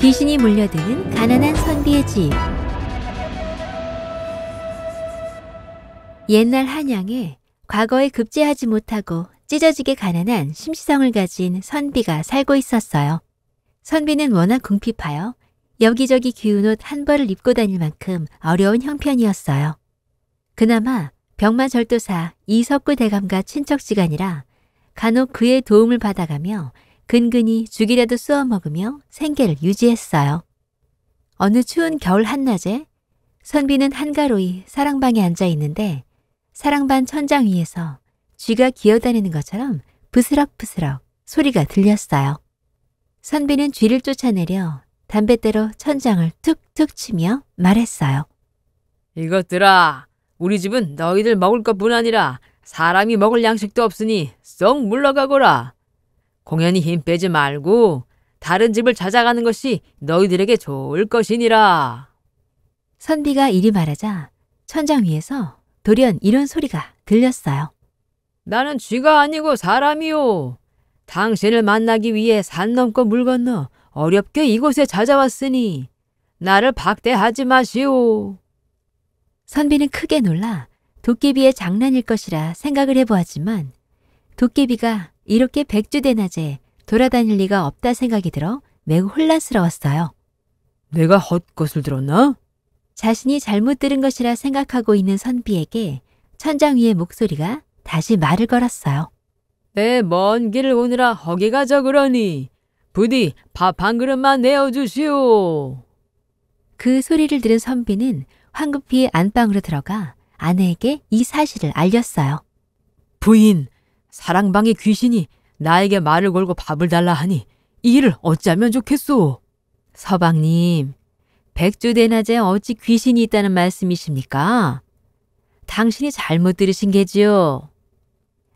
귀신이 몰려드는 가난한 선비의 집. 옛날 한양에 과거에 급제하지 못하고 찢어지게 가난한 심시성을 가진 선비가 살고 있었어요. 선비는 워낙 궁핍하여 여기저기 귀운옷 한 벌을 입고 다닐 만큼 어려운 형편이었어요. 그나마 병마절도사 이석구 대감과 친척지간이라 간혹 그의 도움을 받아가며 근근히 죽이라도 쏘아 먹으며 생계를 유지했어요. 어느 추운 겨울 한낮에 선비는 한가로이 사랑방에 앉아 있는데 사랑방 천장 위에서 쥐가 기어다니는 것처럼 부스럭부스럭 소리가 들렸어요. 선비는 쥐를 쫓아내려 담뱃대로 천장을 툭툭 치며 말했어요. 이것들아, 우리 집은 너희들 먹을 것뿐 아니라 사람이 먹을 양식도 없으니 썩 물러가거라. 공연히 힘 빼지 말고 다른 집을 찾아가는 것이 너희들에게 좋을 것이니라. 선비가 이리 말하자 천장 위에서 돌연 이런 소리가 들렸어요. 나는 쥐가 아니고 사람이오 당신을 만나기 위해 산 넘고 물 건너 어렵게 이곳에 찾아왔으니 나를 박대하지 마시오. 선비는 크게 놀라 도깨비의 장난일 것이라 생각을 해보았지만 도깨비가 이렇게 백주대 낮에 돌아다닐 리가 없다 생각이 들어 매우 혼란스러웠어요. 내가 헛것을 들었나? 자신이 잘못 들은 것이라 생각하고 있는 선비에게 천장 위의 목소리가 다시 말을 걸었어요. 내 먼 길을 오느라 허기 가져 그러니 부디 밥 한 그릇만 내어주시오. 그 소리를 들은 선비는 황급히 안방으로 들어가 아내에게 이 사실을 알렸어요. 부인, 사랑방의 귀신이 나에게 말을 걸고 밥을 달라 하니 이 일을 어쩌면 좋겠소. 서방님, 백조대낮에 어찌 귀신이 있다는 말씀이십니까? 당신이 잘못 들으신 게지요.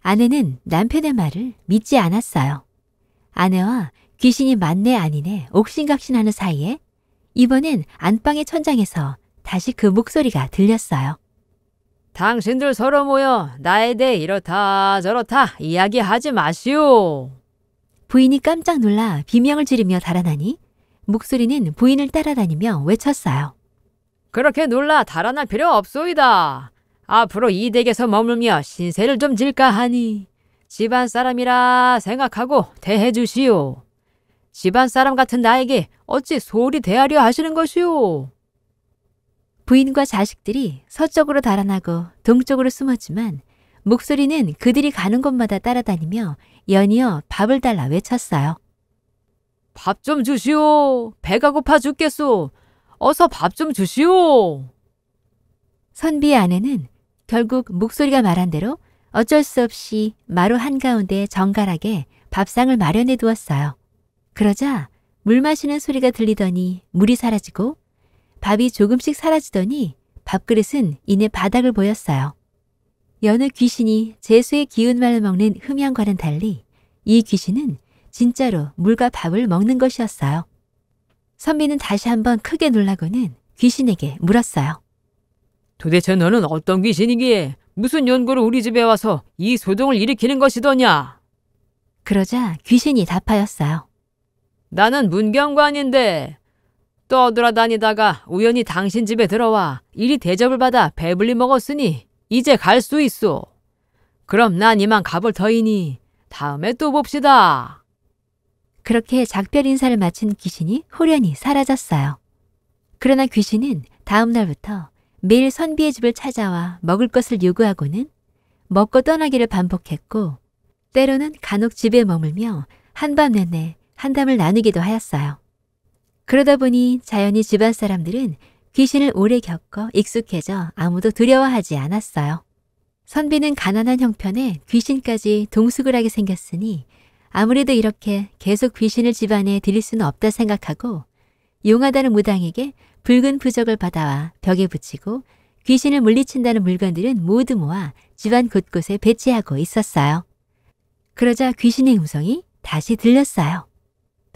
아내는 남편의 말을 믿지 않았어요. 아내와 귀신이 맞네 아니네 옥신각신하는 사이에 이번엔 안방의 천장에서 다시 그 목소리가 들렸어요. 당신들 서로 모여 나에 대해 이렇다 저렇다 이야기하지 마시오. 부인이 깜짝 놀라 비명을 지르며 달아나니 목소리는 부인을 따라다니며 외쳤어요. 그렇게 놀라 달아날 필요 없소이다. 앞으로 이 댁에서 머물며 신세를 좀 질까 하니 집안 사람이라 생각하고 대해 주시오. 집안 사람 같은 나에게 어찌 소홀히 대하려 하시는 것이오. 부인과 자식들이 서쪽으로 달아나고 동쪽으로 숨었지만 목소리는 그들이 가는 곳마다 따라다니며 연이어 밥을 달라 외쳤어요. 밥 좀 주시오. 배가 고파 죽겠소. 어서 밥 좀 주시오. 선비의 아내는 결국 목소리가 말한 대로 어쩔 수 없이 마루 한가운데 정갈하게 밥상을 마련해 두었어요. 그러자 물 마시는 소리가 들리더니 물이 사라지고 밥이 조금씩 사라지더니 밥그릇은 이내 바닥을 보였어요. 여느 귀신이 재수의 기운만을 먹는 흠양과는 달리 이 귀신은 진짜로 물과 밥을 먹는 것이었어요. 선비는 다시 한번 크게 놀라고는 귀신에게 물었어요. 도대체 너는 어떤 귀신이기에 무슨 연구로 우리 집에 와서 이 소동을 일으키는 것이더냐? 그러자 귀신이 답하였어요. 나는 문경관인데 떠돌아다니다가 우연히 당신 집에 들어와 이리 대접을 받아 배불리 먹었으니 이제 갈 수 있소. 그럼 난 이만 가볼 터이니 다음에 또 봅시다. 그렇게 작별 인사를 마친 귀신이 홀연히 사라졌어요. 그러나 귀신은 다음 날부터 매일 선비의 집을 찾아와 먹을 것을 요구하고는 먹고 떠나기를 반복했고 때로는 간혹 집에 머물며 한밤 내내 한담을 나누기도 하였어요. 그러다 보니 자연히 집안 사람들은 귀신을 오래 겪어 익숙해져 아무도 두려워하지 않았어요. 선비는 가난한 형편에 귀신까지 동숙을 하게 생겼으니 아무래도 이렇게 계속 귀신을 집안에 들일 수는 없다 생각하고 용하다는 무당에게 붉은 부적을 받아와 벽에 붙이고 귀신을 물리친다는 물건들은 모두 모아 집안 곳곳에 배치하고 있었어요. 그러자 귀신의 음성이 다시 들렸어요.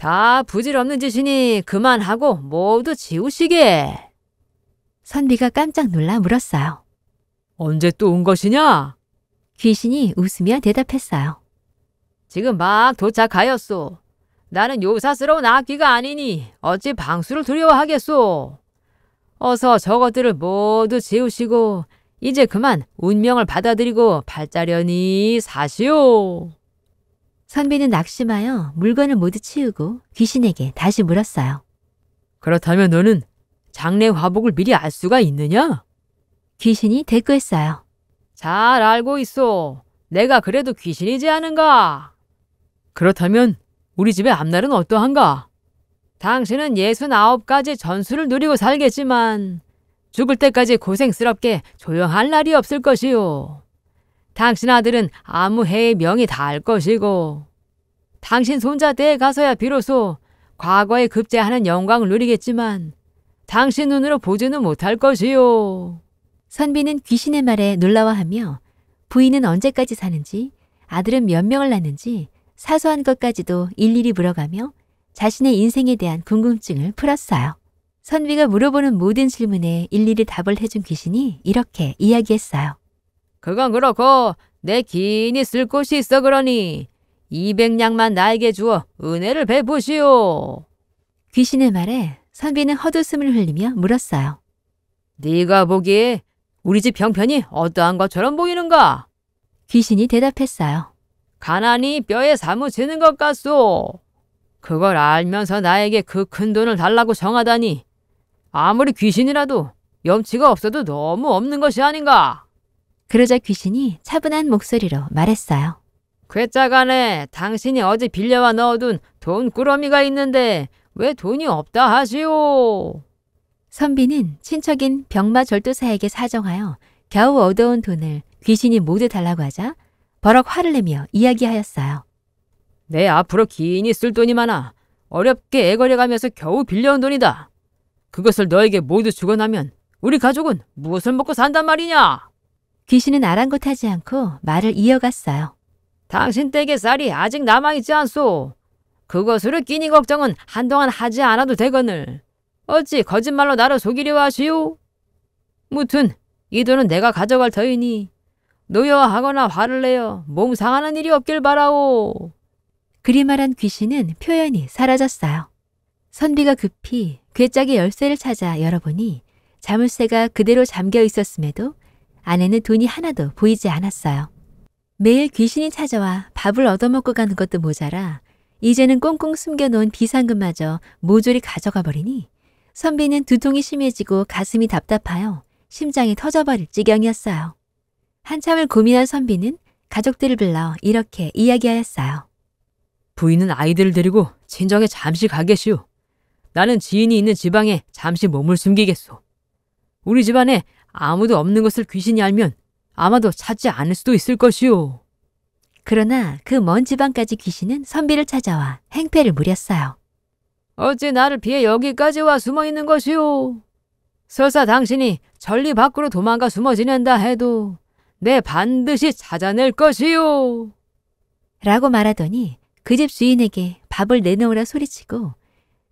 다 부질없는 짓이니 그만하고 모두 지우시게. 선비가 깜짝 놀라 물었어요. 언제 또 온 것이냐? 귀신이 웃으며 대답했어요. 지금 막 도착하였소. 나는 요사스러운 악귀가 아니니 어찌 방수를 두려워하겠소. 어서 저것들을 모두 지우시고 이제 그만 운명을 받아들이고 발자려니 사시오. 선비는 낙심하여 물건을 모두 치우고 귀신에게 다시 물었어요. 그렇다면 너는 장래 화복을 미리 알 수가 있느냐? 귀신이 대꾸했어요. 잘 알고 있어. 내가 그래도 귀신이지 않은가? 그렇다면 우리 집의 앞날은 어떠한가? 당신은 예순 아홉 가지 전수를 누리고 살겠지만 죽을 때까지 고생스럽게 조용할 날이 없을 것이오 당신 아들은 아무 해의 명이 다할 것이고 당신 손자 때에 가서야 비로소 과거에 급제하는 영광을 누리겠지만 당신 눈으로 보지는 못할 것이요. 선비는 귀신의 말에 놀라워하며 부인은 언제까지 사는지 아들은 몇 명을 낳는지 사소한 것까지도 일일이 물어가며 자신의 인생에 대한 궁금증을 풀었어요. 선비가 물어보는 모든 질문에 일일이 답을 해준 귀신이 이렇게 이야기했어요. 그건 그렇고 내 기인이 쓸 곳이 있어 그러니 이백냥만 나에게 주어 은혜를 베푸시오. 귀신의 말에 선비는 헛웃음을 흘리며 물었어요. 네가 보기에 우리 집 형편이 어떠한 것처럼 보이는가? 귀신이 대답했어요. 가난이 뼈에 사무치는 것 같소. 그걸 알면서 나에게 그 큰 돈을 달라고 정하다니 아무리 귀신이라도 염치가 없어도 너무 없는 것이 아닌가. 그러자 귀신이 차분한 목소리로 말했어요. 괴짜간에 당신이 어제 빌려와 넣어둔 돈 꾸러미가 있는데 왜 돈이 없다 하시오? 선비는 친척인 병마 절도사에게 사정하여 겨우 얻어온 돈을 귀신이 모두 달라고 하자 버럭 화를 내며 이야기하였어요. 내 앞으로 기인이 쓸 돈이 많아 어렵게 애걸해가면서 겨우 빌려온 돈이다. 그것을 너에게 모두 주고 나면 우리 가족은 무엇을 먹고 산단 말이냐? 귀신은 아랑곳하지 않고 말을 이어갔어요. 당신 댁에 쌀이 아직 남아있지 않소. 그것으로 끼니 걱정은 한동안 하지 않아도 되거늘. 어찌 거짓말로 나를 속이려 하시오? 무튼 이 돈은 내가 가져갈 터이니 노여하거나 워 화를 내어 몸 상하는 일이 없길 바라오. 그리 말한 귀신은 표현이 사라졌어요. 선비가 급히 괴짜기 열쇠를 찾아 열어보니 자물쇠가 그대로 잠겨 있었음에도 아내는 돈이 하나도 보이지 않았어요. 매일 귀신이 찾아와 밥을 얻어먹고 가는 것도 모자라 이제는 꽁꽁 숨겨놓은 비상금마저 모조리 가져가 버리니 선비는 두통이 심해지고 가슴이 답답하여 심장이 터져버릴 지경이었어요. 한참을 고민한 선비는 가족들을 불러 이렇게 이야기하였어요. 부인은 아이들을 데리고 친정에 잠시 가계시오. 나는 지인이 있는 지방에 잠시 몸을 숨기겠소. 우리 집안에 아무도 없는 것을 귀신이 알면 아마도 찾지 않을 수도 있을 것이오 그러나 그 먼 지방까지 귀신은 선비를 찾아와 행패를 무렸어요. 어찌 나를 피해 여기까지 와 숨어 있는 것이오 설사 당신이 전리 밖으로 도망가 숨어 지낸다 해도 내 반드시 찾아낼 것이오 라고 말하더니 그 집 주인에게 밥을 내놓으라 소리치고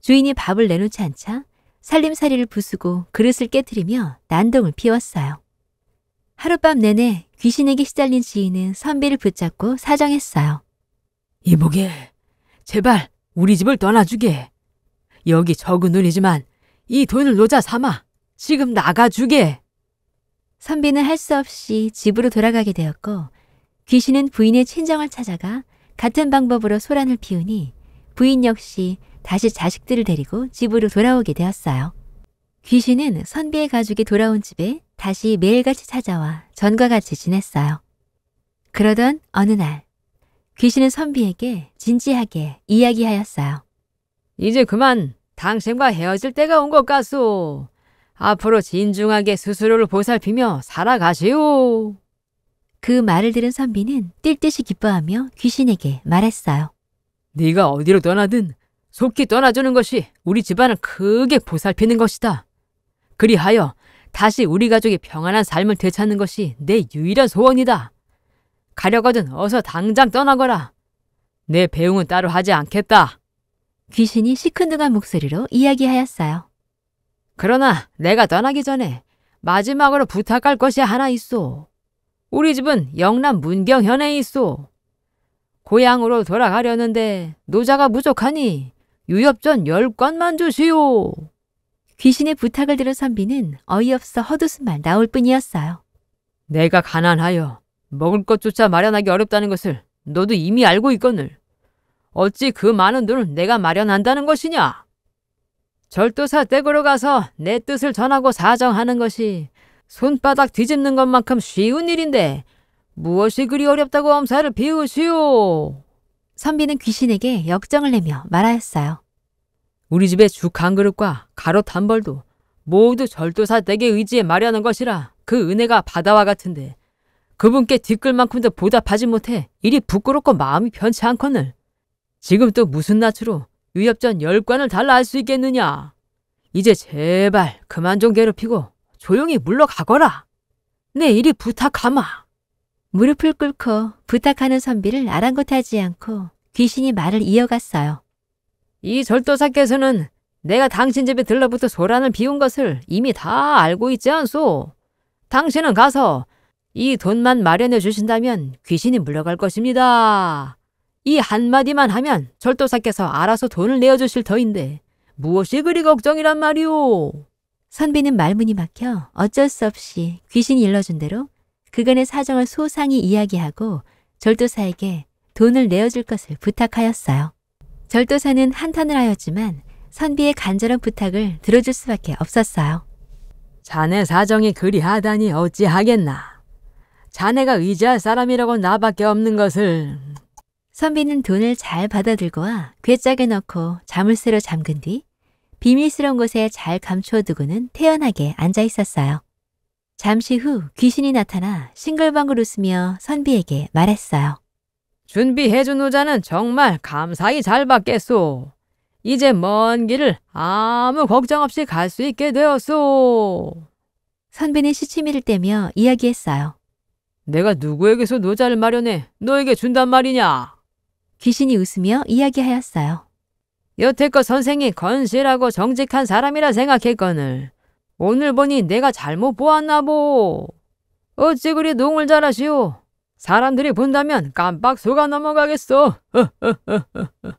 주인이 밥을 내놓지 않자 살림살이를 부수고 그릇을 깨뜨리며 난동을 피웠어요. 하룻밤 내내 귀신에게 시달린 지인은 선비를 붙잡고 사정했어요. 이보게, 제발 우리 집을 떠나주게. 여기 적은 눈이지만이 돈을 노자 삼아 지금 나가주게. 선비는 할 수 없이 집으로 돌아가게 되었고 귀신은 부인의 친정을 찾아가 같은 방법으로 소란을 피우니 부인 역시 다시 자식들을 데리고 집으로 돌아오게 되었어요. 귀신은 선비의 가족이 돌아온 집에 다시 매일같이 찾아와 전과 같이 지냈어요. 그러던 어느 날 귀신은 선비에게 진지하게 이야기하였어요. 이제 그만 당신과 헤어질 때가 온 것 같소. 앞으로 진중하게 스스로를 보살피며 살아가시오. 그 말을 들은 선비는 뛸 듯이 기뻐하며 귀신에게 말했어요. 네가 어디로 떠나든 속히 떠나주는 것이 우리 집안을 크게 보살피는 것이다. 그리하여 다시 우리 가족이 평안한 삶을 되찾는 것이 내 유일한 소원이다. 가려거든 어서 당장 떠나거라. 내 배웅은 따로 하지 않겠다. 귀신이 시큰둥한 목소리로 이야기하였어요. 그러나 내가 떠나기 전에 마지막으로 부탁할 것이 하나 있소. 우리 집은 영남 문경현에 있소. 고향으로 돌아가려는데 노자가 부족하니 유협전 열관만 주시오. 귀신의 부탁을 들은 선비는 어이없어 헛웃음만 나올 뿐이었어요. 내가 가난하여 먹을 것조차 마련하기 어렵다는 것을 너도 이미 알고 있거늘. 어찌 그 많은 돈을 내가 마련한다는 것이냐? 절도사 댁으로 가서 내 뜻을 전하고 사정하는 것이 손바닥 뒤집는 것만큼 쉬운 일인데 무엇이 그리 어렵다고 엄살을 비우시오. 선비는 귀신에게 역정을 내며 말하였어요. 우리 집의 죽 한 그릇과 가롯 한 벌도 모두 절도사 댁의 의지에 마련한 것이라 그 은혜가 바다와 같은데 그분께 뒷글만큼도 보답하지 못해 일이 부끄럽고 마음이 편치 않거늘 지금 또 무슨 낯으로 유협전 열관을 달라 할수 있겠느냐 이제 제발 그만 좀 괴롭히고 조용히 물러가거라 내 네, 일이 부탁하마 무릎을 꿇고 부탁하는 선비를 아랑곳하지 않고 귀신이 말을 이어갔어요. 이 절도사께서는 내가 당신 집에 들러붙어 소란을 비운 것을 이미 다 알고 있지 않소? 당신은 가서 이 돈만 마련해 주신다면 귀신이 물러갈 것입니다. 이 한마디만 하면 절도사께서 알아서 돈을 내어주실 터인데 무엇이 그리 걱정이란 말이오. 선비는 말문이 막혀 어쩔 수 없이 귀신이 일러준 대로 그간의 사정을 소상히 이야기하고 절도사에게 돈을 내어줄 것을 부탁하였어요. 절도사는 한탄을 하였지만 선비의 간절한 부탁을 들어줄 수밖에 없었어요. 자네 사정이 그리하다니 어찌하겠나. 자네가 의지할 사람이라고 나밖에 없는 것을. 선비는 돈을 잘 받아들고 와 괴짝에 넣고 자물쇠로 잠근 뒤 비밀스러운 곳에 잘 감추어두고는 태연하게 앉아 있었어요. 잠시 후 귀신이 나타나 싱글벙글 웃으며 선비에게 말했어요. 준비해준 노자는 정말 감사히 잘 받겠소. 이제 먼 길을 아무 걱정 없이 갈 수 있게 되었소. 선비는 시치미를 떼며 이야기했어요. 내가 누구에게서 노자를 마련해 너에게 준단 말이냐? 귀신이 웃으며 이야기하였어요. 여태껏 선생이 건실하고 정직한 사람이라 생각했거늘 오늘 보니 내가 잘못 보았나 보. 어찌 그리 농을 잘하시오. 사람들이 본다면 깜빡 속아 넘어가겠어. 내 어, 어, 어,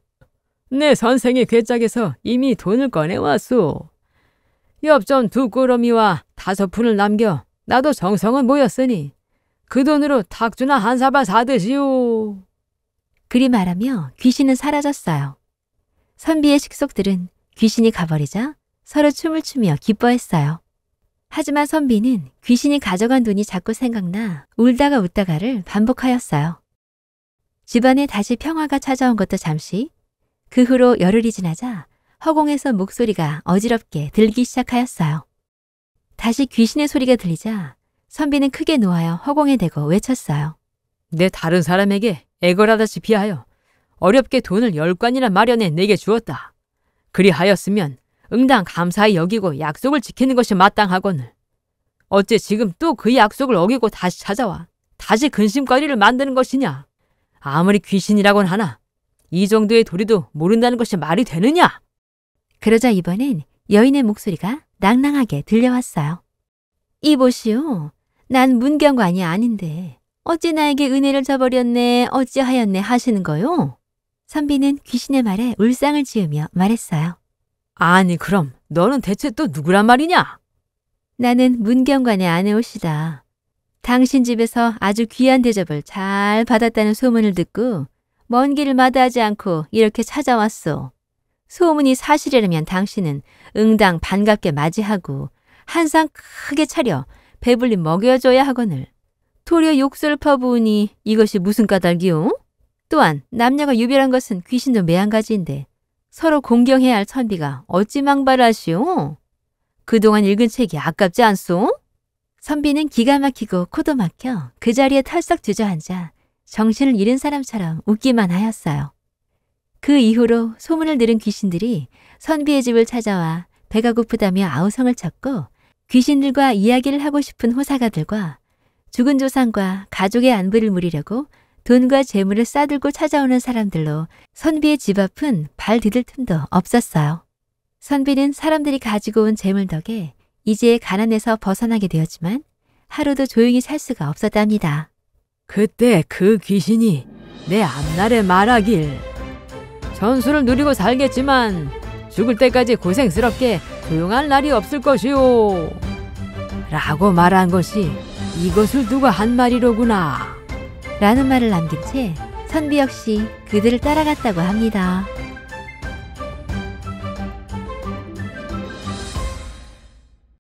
네, 선생이 괴짝에서 이미 돈을 꺼내왔소. 옆점 두 꾸러미와 다섯 푼을 남겨 나도 정성은 모였으니 그 돈으로 탁주나 한 사발 사드시오. 그리 말하며 귀신은 사라졌어요. 선비의 식속들은 귀신이 가버리자 서로 춤을 추며 기뻐했어요. 하지만 선비는 귀신이 가져간 돈이 자꾸 생각나 울다가 웃다가를 반복하였어요. 집안에 다시 평화가 찾아온 것도 잠시 그 후로 열흘이 지나자 허공에서 목소리가 어지럽게 들기 시작하였어요. 다시 귀신의 소리가 들리자 선비는 크게 놓아여 허공에 대고 외쳤어요. 내 다른 사람에게 애걸하다시피 하여 어렵게 돈을 열관이나 마련해 내게 주었다. 그리하였으면 응당 감사히 여기고 약속을 지키는 것이 마땅하거늘. 어째 지금 또 그 약속을 어기고 다시 찾아와 다시 근심거리를 만드는 것이냐? 아무리 귀신이라곤 하나 이 정도의 도리도 모른다는 것이 말이 되느냐? 그러자 이번엔 여인의 목소리가 낭낭하게 들려왔어요. 이보시오. 난 문경관이 아닌데 어찌 나에게 은혜를 저버렸네 어찌하였네 하시는 거요? 선비는 귀신의 말에 울상을 지으며 말했어요. 아니 그럼 너는 대체 또 누구란 말이냐? 나는 문경관의 아내 옷이다. 당신 집에서 아주 귀한 대접을 잘 받았다는 소문을 듣고 먼 길을 마다하지 않고 이렇게 찾아왔소. 소문이 사실이라면 당신은 응당 반갑게 맞이하고 한 상 크게 차려 배불리 먹여줘야 하거늘. 도리어 욕설 을 퍼부으니 이것이 무슨 까닭이오? 또한 남녀가 유별한 것은 귀신도 매한가지인데 서로 공경해야 할 선비가 어찌 망발하시오? 그동안 읽은 책이 아깝지 않소? 선비는 기가 막히고 코도 막혀 그 자리에 탈석 주저앉아 정신을 잃은 사람처럼 웃기만 하였어요. 그 이후로 소문을 들은 귀신들이 선비의 집을 찾아와 배가 고프다며 아우성을 찾고 귀신들과 이야기를 하고 싶은 호사가들과 죽은 조상과 가족의 안부를 물으려고 돈과 재물을 싸들고 찾아오는 사람들로 선비의 집 앞은 발 디딜 틈도 없었어요. 선비는 사람들이 가지고 온 재물 덕에 이제 가난에서 벗어나게 되었지만 하루도 조용히 살 수가 없었답니다. 그때 그 귀신이 내 앞날에 말하길 전수를 누리고 살겠지만 죽을 때까지 고생스럽게 조용할 날이 없을 것이오 라고 말한 것이 이것을 누가 한 말이로구나. 라는 말을 남긴 채 선비 역시 그들을 따라갔다고 합니다.